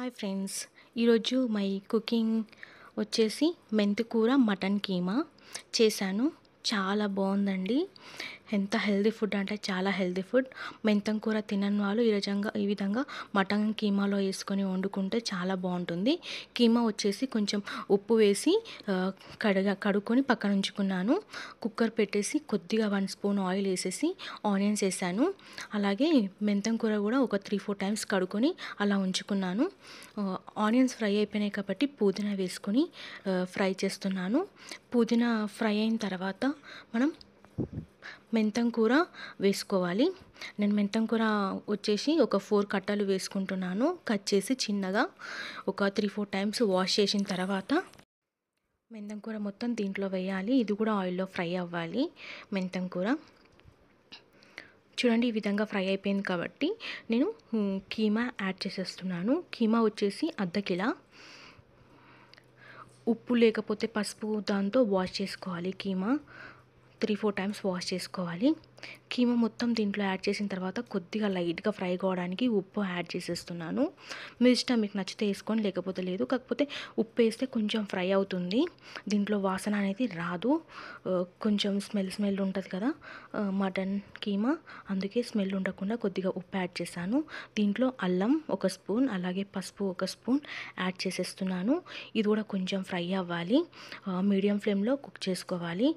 hi friends ఈరోజు my cooking వచ్చేసి మెంతికూర మటన్ కీమా చేశాను చాలా బాగుందండి ఎంత హెల్దీ ఫుడ్ అంటే చాలా హెల్దీ ఫుడ్ మెంతం కూర తినని వాళ్ళు ఈ రోజంగా ఈ విధంగా మటన్ కీమాలో వేసుకొని వండుకుంటే చాలా బాగుంటుంది కీమా వచ్చేసి కొంచెం ఉప్పు వేసి కడగ కడుక్కొని పక్కన ఉంచుకున్నాను కుక్కర్ పెట్టేసి కొద్దిగా వన్ స్పూన్ ఆయిల్ వేసేసి ఆనియన్స్ వేసాను అలాగే మెంతం కూర కూడా ఒక త్రీ ఫోర్ టైమ్స్ కడుక్కొని అలా ఉంచుకున్నాను ఆనియన్స్ ఫ్రై అయిపోయినాయి కాబట్టి పుదీనా వేసుకొని ఫ్రై చేస్తున్నాను పుదీనా ఫ్రై అయిన తర్వాత మనం మెంతం కూర వేసుకోవాలి నేను మెంతం కూర వచ్చేసి ఒక ఫోర్ కట్టలు వేసుకుంటున్నాను కట్ చేసి చిన్నగా ఒక త్రీ ఫోర్ టైమ్స్ వాష్ చేసిన తర్వాత మెంతం కూర మొత్తం దీంట్లో వేయాలి ఇది కూడా ఆయిల్లో ఫ్రై అవ్వాలి మెంతం కూర చూడండి ఈ విధంగా ఫ్రై అయిపోయింది కాబట్టి నేను కీమా యాడ్ చేసేస్తున్నాను కీమా వచ్చేసి అర్ధ కిలో ఉప్పు లేకపోతే పసుపు దాంతో వాష్ చేసుకోవాలి keema three four times wash చేసుకోవాలి కీమా మొత్తం దీంట్లో యాడ్ చేసిన తర్వాత కొద్దిగా లైట్గా ఫ్రై కావడానికి ఉప్పు యాడ్ చేసేస్తున్నాను మీ ఇష్టం మీకు నచ్చితే వేసుకొని లేకపోతే లేదు కాకపోతే ఉప్పు వేస్తే కొంచెం ఫ్రై అవుతుంది దీంట్లో వాసన అనేది రాదు కొంచెం స్మెల్ స్మెల్ ఉంటుంది కదా మటన్ కీమా అందుకే స్మెల్ ఉండకుండా కొద్దిగా ఉప్పు యాడ్ చేశాను దీంట్లో అల్లం ఒక స్పూన్ అలాగే పసుపు ఒక స్పూన్ యాడ్ చేసేస్తున్నాను ఇది కూడా కొంచెం ఫ్రై అవ్వాలి మీడియం ఫ్లేమ్లో కుక్ చేసుకోవాలి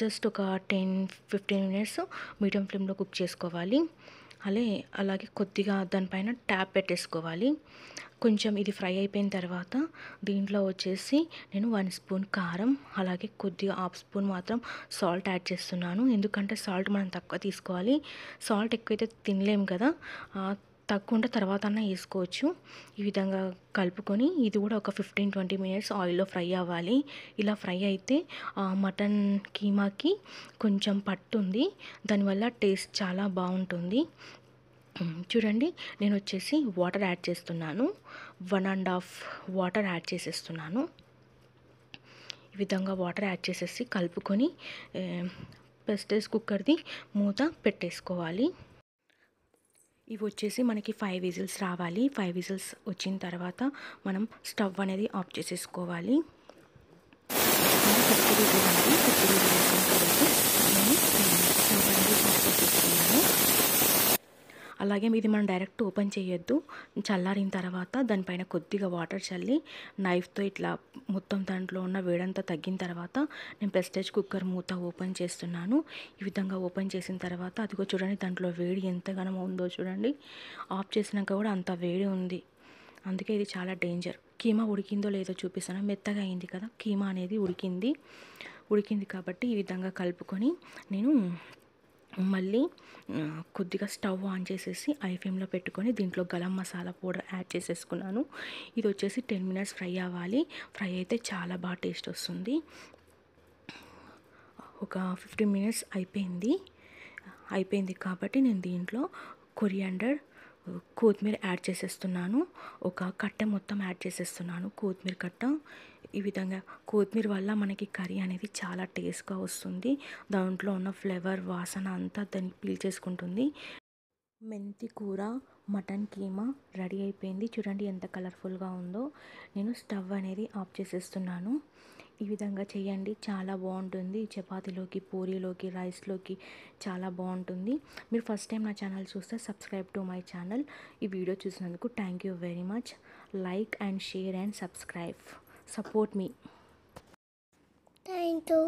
జస్ట్ ఒక టెన్ ఫిఫ్టీన్ మినిట్స్ మీడియం ఫ్లేమ్లో కుక్ చేసుకోవాలి అలే అలాగే కొద్దిగా దానిపైన ట్యాప్ పెట్టేసుకోవాలి కొంచెం ఇది ఫ్రై అయిపోయిన తర్వాత దీంట్లో వచ్చేసి నేను వన్ స్పూన్ కారం అలాగే కొద్దిగా హాఫ్ స్పూన్ మాత్రం సాల్ట్ యాడ్ చేస్తున్నాను ఎందుకంటే సాల్ట్ మనం తక్కువ తీసుకోవాలి సాల్ట్ ఎక్కువైతే తినలేము కదా తక్కువ ఉంటే తర్వాత అన్న వేసుకోవచ్చు ఈ విధంగా కలుపుకొని ఇది కూడా ఒక ఫిఫ్టీన్ ట్వంటీ మినిట్స్ ఆయిల్లో ఫ్రై అవ్వాలి ఇలా ఫ్రై అయితే మటన్ కీమాకి కొంచెం పట్టుంది దానివల్ల టేస్ట్ చాలా బాగుంటుంది చూడండి నేను వచ్చేసి వాటర్ యాడ్ చేస్తున్నాను one and half water add చేసేస్తున్నాను ఈ విధంగా వాటర్ యాడ్ చేసేసి కలుపుకొని పెస్టేస్ కుక్కర్ది మూత పెట్టేసుకోవాలి ఇవి వచ్చేసి మనకి ఫైవ్ విజిల్స్ రావాలి ఫైవ్ విజిల్స్ వచ్చిన తర్వాత మనం స్టవ్ అనేది ఆఫ్ చేసేసుకోవాలి అలాగే ఇది మనం డైరెక్ట్ ఓపెన్ చేయొద్దు చల్లారిన తర్వాత దానిపైన కొద్దిగా వాటర్ చల్లి నైఫ్తో ఇట్లా మొత్తం దాంట్లో ఉన్న వేడంతా తగ్గిన తర్వాత నేను ప్రెస్టేజ్ కుక్కర్ మూత ఓపెన్ చేస్తున్నాను ఈ విధంగా ఓపెన్ చేసిన తర్వాత అదిగో చూడండి దాంట్లో వేడి ఎంతగానో ఉందో చూడండి ఆఫ్ చేసినాక కూడా అంత వేడి ఉంది అందుకే ఇది చాలా డేంజర్ కీమా ఉడికిందో లేదో చూపిస్తాను మెత్తగా అయింది కదా కీమా అనేది ఉడికింది ఉడికింది కాబట్టి ఈ విధంగా కలుపుకొని నేను మళ్ళీ కొద్దిగా స్టవ్ ఆన్ చేసేసి ఐ ఫ్లేమ్లో పెట్టుకొని దీంట్లో గలం మసాలా పౌడర్ యాడ్ చేసేసుకున్నాను ఇది వచ్చేసి టెన్ మినిట్స్ ఫ్రై అవ్వాలి ఫ్రై అయితే చాలా బాగా టేస్ట్ వస్తుంది ఒక ఫిఫ్టీన్ మినిట్స్ అయిపోయింది అయిపోయింది కాబట్టి నేను దీంట్లో కొరియాండర్ కొత్తిమీర యాడ్ చేసేస్తున్నాను ఒక కట్ట మొత్తం యాడ్ చేసేస్తున్నాను కొత్తిమీర కట్ట ఈ విధంగా కొత్తిమీర వల్ల మనకి కర్రీ అనేది చాలా టేస్ట్గా వస్తుంది దాంట్లో ఉన్న ఫ్లేవర్ వాసన అంతా దాన్ని పీల్చేసుకుంటుంది మెంతి కూర మటన్ కీమా రెడీ అయిపోయింది చూడండి ఎంత కలర్ఫుల్గా ఉందో నేను స్టవ్ అనేది ఆఫ్ చేసేస్తున్నాను ఈ విధంగా చేయండి చాలా బాగుంటుంది చపాతీలోకి పూరీలోకి రైస్లోకి చాలా బాగుంటుంది మీరు ఫస్ట్ టైం నా ఛానల్ చూస్తే సబ్స్క్రైబ్ టు మై ఛానల్ ఈ వీడియో చూసినందుకు thank you very much like and share and subscribe support మీ థ్యాంక్ యూ